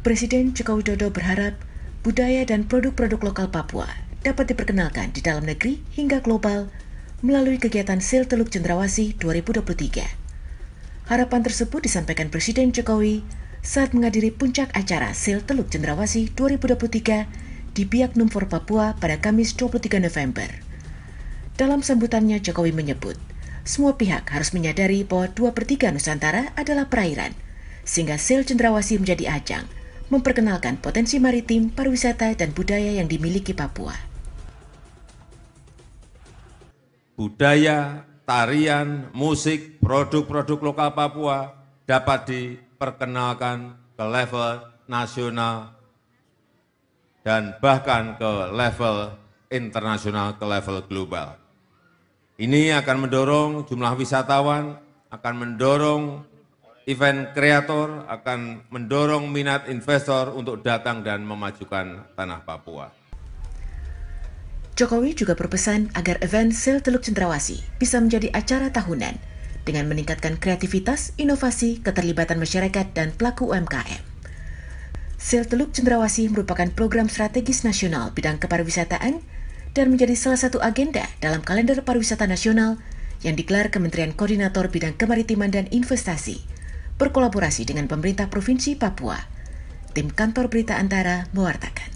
Presiden Joko Widodo berharap budaya dan produk-produk lokal Papua dapat diperkenalkan di dalam negeri hingga global melalui kegiatan Sil Teluk Cendrawasi 2023. Harapan tersebut disampaikan Presiden Jokowi saat menghadiri puncak acara Sil Teluk Cendrawasi 2023 di Biak Numfor Papua pada Kamis 23 November. Dalam sambutannya, Jokowi menyebut, semua pihak harus menyadari bahwa dua per 3 Nusantara adalah perairan, sehingga Sil Cendrawasi menjadi ajang – memperkenalkan potensi maritim, pariwisata, dan budaya yang dimiliki Papua. Budaya, tarian, musik, produk-produk lokal Papua dapat diperkenalkan ke level nasional dan bahkan ke level internasional, ke level global. Ini akan mendorong jumlah wisatawan, akan mendorong event kreator akan mendorong minat investor untuk datang dan memajukan tanah Papua. Jokowi juga berpesan agar event Sel Teluk Cendrawasi bisa menjadi acara tahunan dengan meningkatkan kreativitas, inovasi, keterlibatan masyarakat, dan pelaku UMKM. Sel Teluk Cendrawasi merupakan program strategis nasional bidang kepariwisataan dan menjadi salah satu agenda dalam kalender pariwisata nasional yang digelar Kementerian Koordinator Bidang Kemaritiman dan Investasi berkolaborasi dengan pemerintah Provinsi Papua. Tim Kantor Berita Antara mewartakan.